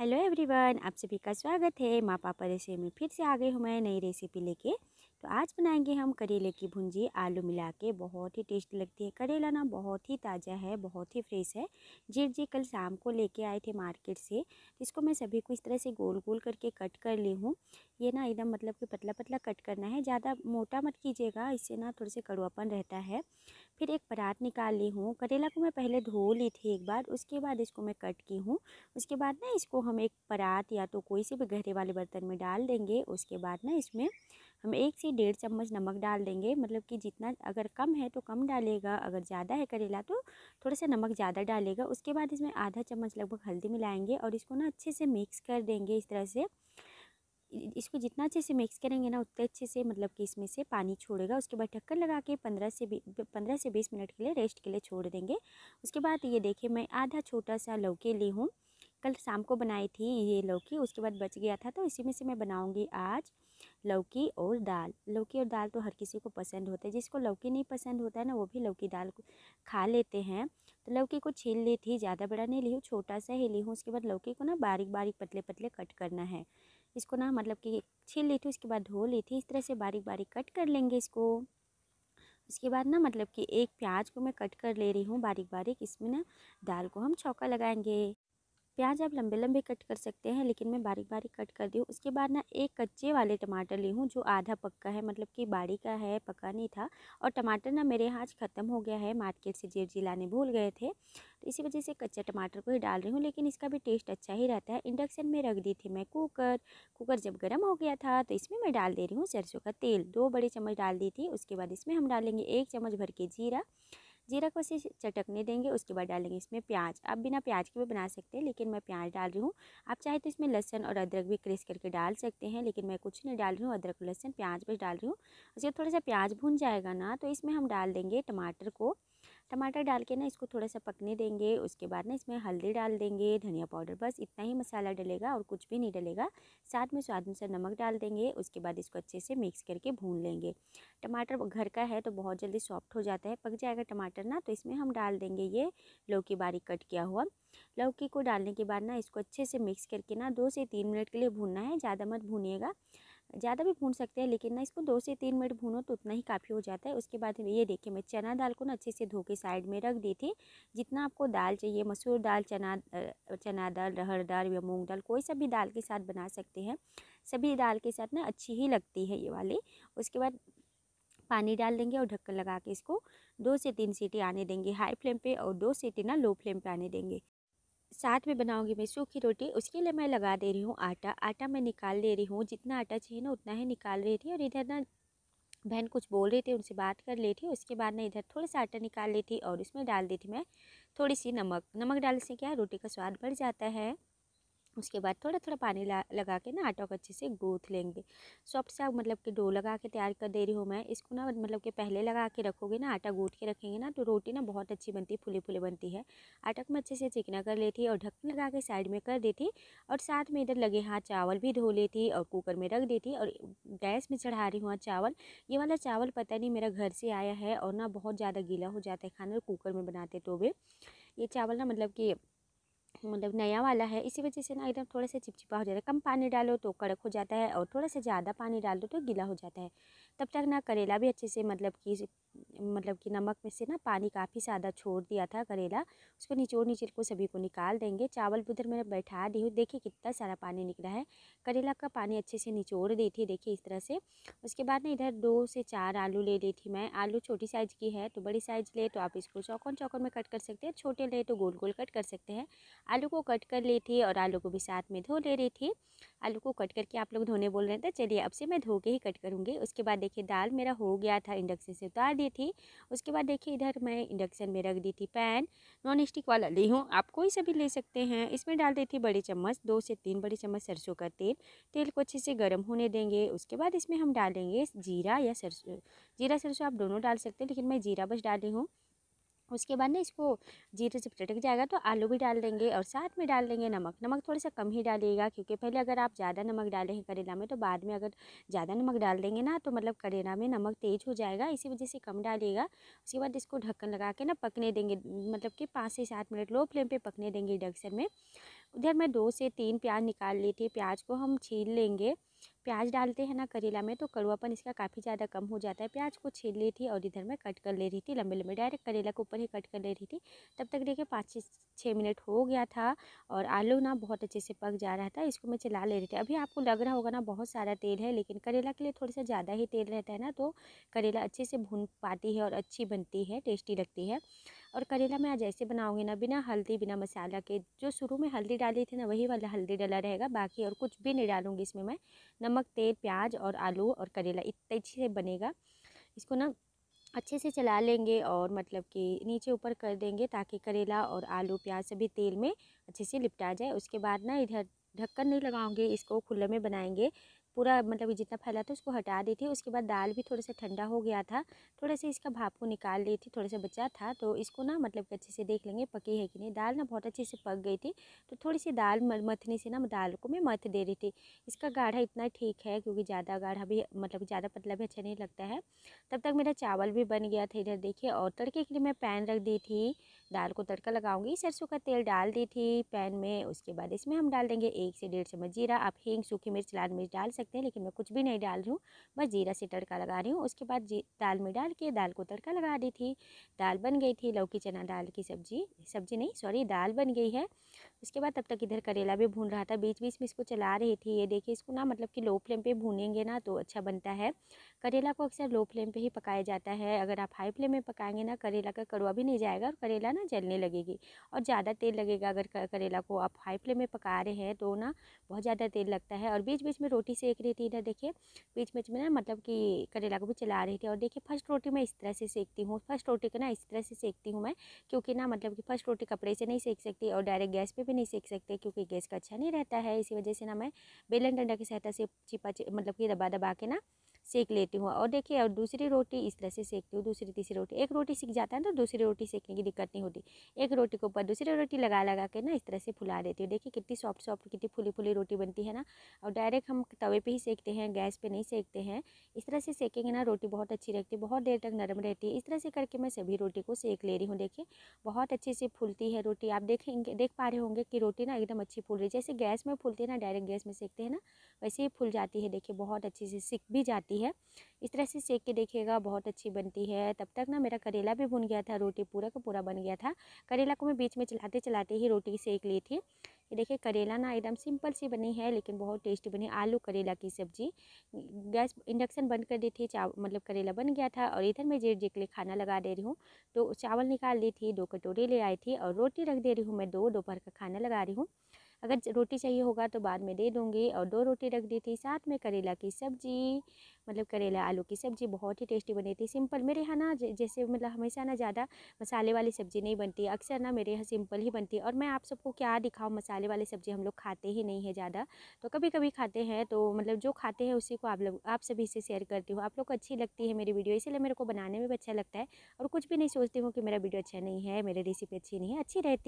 hello everyone आप सभी का स्वागत है माँ पापा रेसिपी में फिर से आ गई हूँ मैं नई रेसिपी लेके तो आज बनाएंगे हम करेले की भुंजी आलू मिला के बहुत ही टेस्टी लगती है करेला ना बहुत ही ताज़ा है बहुत ही फ्रेश है जी जी कल शाम को लेके आए थे मार्केट से इसको मैं सभी को इस तरह से गोल गोल करके कट कर ली हूँ ये ना एकदम मतलब कि पतला पतला कट करना है ज़्यादा मोटा मत कीजिएगा इससे ना थोड़े से कड़वापन रहता है फिर एक परात निकाल ली हूँ करेला को मैं पहले धो ली थी एक बार उसके बाद इसको मैं कट की हूँ उसके बाद ना इसको हम एक परात या तो कोई से भी गहरे वाले बर्तन में डाल देंगे उसके बाद ना इसमें हम एक से डेढ़ चम्मच नमक डाल देंगे मतलब कि जितना अगर कम है तो कम डालेगा अगर ज़्यादा है करेला तो थोड़ा सा नमक ज़्यादा डालेगा उसके बाद इसमें आधा चम्मच लगभग हल्दी मिलाएंगे और इसको ना अच्छे से मिक्स कर देंगे इस तरह से इसको जितना अच्छे से मिक्स करेंगे ना उतने अच्छे से मतलब कि इसमें से पानी छोड़ेगा उसके बाद ढक्कन लगा के पंद्रह से पंद्रह से बीस मिनट के लिए रेस्ट के लिए छोड़ देंगे उसके बाद ये देखिए मैं आधा छोटा सा लौकी ली हूँ कल शाम को बनाई थी ये लौकी उसके बाद बच गया था तो इसी में से मैं बनाऊँगी आज लौकी और दाल लौकी और दाल तो हर किसी को पसंद होता है जिसको लौकी नहीं पसंद होता है ना वो भी लौकी दाल खा लेते हैं तो लौकी को छील ली थी ज़्यादा बड़ा नहीं ली हूँ छोटा सा ही ली हूँ उसके बाद लौकी को ना बारीक बारीक पतले पतले कट करना है इसको ना मतलब कि छील ली थी उसके बाद धो ली थी इस तरह से बारीक बारीक कट कर लेंगे इसको उसके बाद ना मतलब कि एक प्याज को मैं कट कर ले रही हूँ बारीक बारीक इसमें ना दाल को हम छौका लगाएंगे प्याज आप लंबे लंबे कट कर सकते हैं लेकिन मैं बारीक बारीक कट कर दी हूँ उसके बाद ना एक कच्चे वाले टमाटर ली हूँ जो आधा पक्का है मतलब कि बाड़ी का है पका नहीं था और टमाटर ना मेरे यहाँ आज ख़त्म हो गया है मार्केट से जेब जी लाने भूल गए थे तो इसी वजह से कच्चा टमाटर को ही डाल रही हूँ लेकिन इसका भी टेस्ट अच्छा ही रहता है इंडक्शन में रख दी थी मैं कुकर कुकर जब गर्म हो गया था तो इसमें मैं डाल दे रही हूँ सरसों का तेल दो बड़े चम्मच डाल दी थी उसके बाद इसमें हम डालेंगे एक चम्मच भर के जीरा जीरा को इसे चटकने देंगे उसके बाद डालेंगे इसमें प्याज आप बिना प्याज के भी बना सकते हैं लेकिन मैं प्याज डाल रही हूँ आप चाहे तो इसमें लहसन और अदरक भी क्रेस करके डाल सकते हैं लेकिन मैं कुछ नहीं डाल रही हूँ अदरक लहसन प्याज बस डाल रही हूँ उसके थोड़ा सा प्याज भून जाएगा ना तो इसमें हम डाल देंगे टमाटर को टमाटर डाल के ना इसको थोड़ा सा पकने देंगे उसके बाद ना इसमें हल्दी डाल देंगे धनिया पाउडर बस इतना ही मसाला डलेगा और कुछ भी नहीं डलेगा साथ में स्वाद अनुसार नमक डाल देंगे उसके बाद इसको अच्छे से मिक्स करके भून लेंगे टमाटर घर का है तो बहुत जल्दी सॉफ्ट हो जाता है पक जाएगा टमाटर ना तो इसमें हम डाल देंगे ये लौकी बारीक कट किया हुआ लौकी को डालने के बाद ना इसको अच्छे से मिक्स करके ना दो से तीन मिनट के लिए भूनना है ज़्यादा मत भूनिएगा ज़्यादा भी भून सकते हैं लेकिन ना इसको दो से तीन मिनट भूनो तो उतना ही काफ़ी हो जाता है उसके बाद ये देखिए मैं चना दाल को ना अच्छे से धो के साइड में रख दी थी जितना आपको दाल चाहिए मसूर दाल चना चना दाल रहर दाल या मूंग दाल कोई सा भी दाल के साथ बना सकते हैं सभी दाल के साथ ना अच्छी ही लगती है ये वाली उसके बाद पानी डाल देंगे और ढक्कन लगा के इसको दो से तीन सीटी आने देंगे हाई फ्लेम पर और दो सीटी ना लो फ्लेम पर आने देंगे साथ में बनाऊंगी मैं सूखी रोटी उसके लिए मैं लगा दे रही हूँ आटा आटा मैं निकाल ले रही हूँ जितना आटा चाहिए ना उतना ही निकाल रही थी और इधर ना बहन कुछ बोल रही थी उनसे बात कर ली थी उसके बाद ना इधर थोड़ा सा आटा निकाल ली थी और उसमें डाल दी थी मैं थोड़ी सी नमक नमक डालने से क्या रोटी का स्वाद बढ़ जाता है उसके बाद थोड़ा थोड़ा पानी लगा के ना आटा को अच्छे से गूँथ लेंगे सॉफ्ट सा मतलब कि डो लगा के तैयार कर दे रही हूँ मैं इसको ना मतलब कि पहले लगा के रखोगे ना आटा गूँथ के रखेंगे ना तो रोटी ना बहुत अच्छी बनती है फुली फुली बनती है आटा को मैं अच्छे से चिकना कर लेती और ढक्कन लगा के साइड में कर देती और साथ में इधर लगे हाथ चावल भी धो लेती और कुकर में रख देती और गैस में चढ़ा रही हूँ हाँ चावल ये वाला चावल पता नहीं मेरा घर से आया है और ना बहुत ज़्यादा गीला हो जाता है खाना कुकर में बनाते तो वे ये चावल ना मतलब कि मतलब नया वाला है इसी वजह से ना एकदम थोड़ा सा चिपचिपा हो जाता है कम पानी डालो तो कड़क हो जाता है और थोड़ा सा ज़्यादा पानी डाल दो तो गीला हो जाता है तब तक ना करेला भी अच्छे से मतलब कि मतलब कि नमक में से ना पानी काफ़ी ज़्यादा छोड़ दिया था करेला उसको निचोड़ निचोड़ को सभी को निकाल देंगे चावल भी उधर मैंने बैठा दी हूँ देखिए कितना सारा पानी निकला है करेला का पानी अच्छे से निचोड़ दी थी देखिए इस तरह से उसके बाद ना इधर दो से चार आलू ले ली थी मैं आलू छोटी साइज़ की है तो बड़ी साइज़ ले तो आप इसको चौकन चौकन में कट कर सकते हैं छोटे ले तो गोल गोल कट कर सकते हैं आलू को कट कर ली थी और आलू को भी साथ में धो ले रही थी आलू को कट करके आप लोग धोने बोल रहे थे चलिए अब से मैं धो के ही कट करूँगी उसके बाद देखिए दाल मेरा हो गया था इंडक्शन से उतार दिया ली थी उसके बाद देखिए इधर मैं इंडक्शन में रख दी थी पैन नॉन स्टिक वाला ली हूँ आप कोई सा भी ले सकते हैं इसमें डाल दी थी बड़ी चम्मच दो से तीन बड़ी चम्मच सरसों का तेल तेल को अच्छे से गर्म होने देंगे उसके बाद इसमें हम डालेंगे जीरा या सरसों जीरा सरसों आप दोनों डाल सकते हैं लेकिन मैं जीरा बस डाली हूँ उसके बाद ना इसको जीरे जब चटक जाएगा तो आलू भी डाल देंगे और साथ में डाल देंगे नमक नमक थोड़ा सा कम ही डालिएगा क्योंकि पहले अगर आप ज़्यादा नमक डाले हैं करेला में तो बाद में अगर ज़्यादा नमक डाल देंगे ना तो मतलब करेला में नमक तेज़ हो जाएगा इसी वजह से कम डालिएगा उसके बाद इसको ढक्कन लगा के ना पकने देंगे मतलब कि पाँच से सात मिनट लो फ्लेम पर पकने देंगे इंडक्शन में उधर मैं दो से तीन प्याज निकाल ली थी प्याज को हम छील लेंगे प्याज डालते हैं ना करेला में तो कड़ुआपन इसका काफ़ी ज़्यादा कम हो जाता है प्याज को छील ली थी और इधर मैं कट कर ले रही थी लंबे लंबे डायरेक्ट करेला को ऊपर ही कट कर ले रही थी तब तक देखिए पाँच छः मिनट हो गया था और आलू ना बहुत अच्छे से पक जा रहा था इसको मैं चला ले रही थी अभी आपको लग रहा होगा ना बहुत सारा तेल है लेकिन करेला के लिए थोड़ा सा ज़्यादा ही तेल रहता है ना तो करेला अच्छे से भून पाती है और अच्छी बनती है टेस्टी लगती है और करेला मैं आज ऐसे बनाऊँगी ना बिना हल्दी बिना मसाला के जो शुरू में हल्दी डाली थी ना वही वाला हल्दी डाला रहेगा बाकी और कुछ भी नहीं डालूँगी इसमें मैं नमक तेल प्याज और आलू और करेला इतने अच्छे से बनेगा इसको ना अच्छे से चला लेंगे और मतलब कि नीचे ऊपर कर देंगे ताकि करेला और आलू प्याज सभी तेल में अच्छे से लिपटा जाए उसके बाद ना इधर ढक्कन नहीं लगाऊंगे इसको खुले में बनाएंगे पूरा मतलब जितना फैला था उसको हटा दी थी उसके बाद दाल भी थोड़ा सा ठंडा हो गया था थोड़ा सा इसका भाप को निकाल ली थी थोड़ा सा बचा था तो इसको ना मतलब अच्छे से देख लेंगे पकी है कि नहीं दाल ना बहुत अच्छे से पक गई थी तो थोड़ी सी दाल मथने से ना दाल को मैं मथ दे रही थी इसका गाढ़ा इतना ठीक है क्योंकि ज़्यादा गाढ़ा भी मतलब ज़्यादा पतला भी अच्छा नहीं लगता है तब तक मेरा चावल भी बन गया था इधर देखिए और तड़के के लिए मैं पैन रख दी थी दाल को तड़का लगाऊंगी सरसों का तेल डाल दी थी पैन में उसके बाद इसमें हम डाल देंगे एक से डेढ़ चम्मच जीरा आप हींग सूखी मिर्च लाल मिर्च डाल सकते हैं लेकिन मैं कुछ भी नहीं डाल रही हूँ बस जीरा से तड़का लगा रही हूँ उसके बाद जी दाल में डाल के दाल को तड़का लगा दी थी दाल बन गई थी लौकी चना दाल की सब्जी सब्जी नहीं सॉरी दाल बन गई है उसके बाद तब तक इधर करेला भी भून रहा था बीच बीच में इसको चला रही थी ये देखिए इसको ना मतलब कि लो फ्लेम पर भूनेंगे ना तो अच्छा बनता है करेला को अक्सर लो फ्लेम पे ही पकाया जाता है अगर आप हाई फ्लेम में पकाएंगे ना करेला का कड़वा भी नहीं जाएगा और करेला ना जलने लगेगी और ज़्यादा तेल लगेगा अगर करेला को आप हाई फ्लेम में पका रहे हैं तो ना बहुत ज़्यादा तेल लगता है और बीच बीच में रोटी सेक रही थी इधर देखिए बीच बीच में ना मतलब कि करेला को भी चला रही थी और देखिए फर्स्ट रोटी मैं इस तरह से सेकती हूँ फर्स्ट रोटी को ना इस तरह से सेकती हूँ मैं क्योंकि ना मतलब कि फर्स्ट रोटी कपड़े से नहीं सेक सकती और डायरेक्ट गैस पर भी नहीं सेक सकते क्योंकि गैस का अच्छा नहीं रहता है इसी वजह से ना मैं बेलन डंडा की सहायता से चिपा मतलब कि दबा दबा के ना सेक लेती हूँ और देखिए और दूसरी रोटी इस तरह से सेकती हूँ दूसरी तीसरी रोटी एक रोटी सीख जाता है तो दूसरी रोटी सेकने की दिक्कत नहीं होती एक रोटी के ऊपर दूसरी रोटी लगा लगा के ना इस तरह से फुला देती हूँ देखिए कितनी सॉफ्ट सॉफ्ट कितनी फुली फुली रोटी बनती है ना और डायरेक्ट हम तवे पर ही सेकते हैं गैस पर नहीं सेकते हैं इस तरह से सेकेंगे ना रोटी बहुत अच्छी रहती है बहुत देर तक नरम रहती है इस तरह से करके मैं सभी रोटी को सेक ले रही हूँ देखिए बहुत अच्छे से फूलती है रोटी आप देखेंगे देख पा रहे होंगे कि रोटी ना एकदम अच्छी फूल रही है जैसे गैस में फूलती है ना डायरेक्ट गैस में सेकते हैं ना वैसे ही फूल जाती है देखिए बहुत अच्छे से सीख भी जाती है बनती है इस तरह से सेक के देखिएगा बहुत अच्छी बनती है तब तक ना मेरा करेला भी भुन गया था रोटी पूरा का पूरा बन गया था करेला को मैं बीच में चलाते चलाते ही रोटी सेक ली थी ये देखिए करेला ना एकदम सिंपल सी बनी है लेकिन बहुत टेस्टी बनी आलू करेला की सब्जी गैस इंडक्शन बंद कर दी थी चावल मतलब करेला बन गया था और इधर मैं जीर जी के लिए खाना लगा दे रही हूँ तो चावल निकाल ली थी दो कटोरी ले आई थी और रोटी रख दे रही हूँ मैं दो दोपहर का खाना लगा रही हूँ अगर रोटी चाहिए होगा तो बाद में दे दूँगी और दो रोटी रख दी थी साथ में करेला की सब्ज़ी मतलब करेला आलू की सब्ज़ी बहुत ही टेस्टी बनी थी सिंपल मेरे यहाँ ना जैसे मतलब हमेशा ना ज़्यादा मसाले वाली सब्ज़ी नहीं बनती अक्सर ना मेरे यहाँ सिंपल ही बनती है और मैं आप सबको क्या दिखाऊँ मसाले वाली सब्ज़ी हम लोग खाते ही नहीं है ज़्यादा तो कभी कभी खाते हैं तो मतलब जो खाते हैं उसी को आप लोग आप सभी से शेयर करती हूँ आप लोग को अच्छी लगती है मेरी वीडियो इसीलिए मेरे को बनाने में भी अच्छा लगता है और कुछ भी नहीं सोचती हूँ कि मेरा वीडियो अच्छा नहीं है मेरी रेसिपी अच्छी नहीं है अच्छी रहती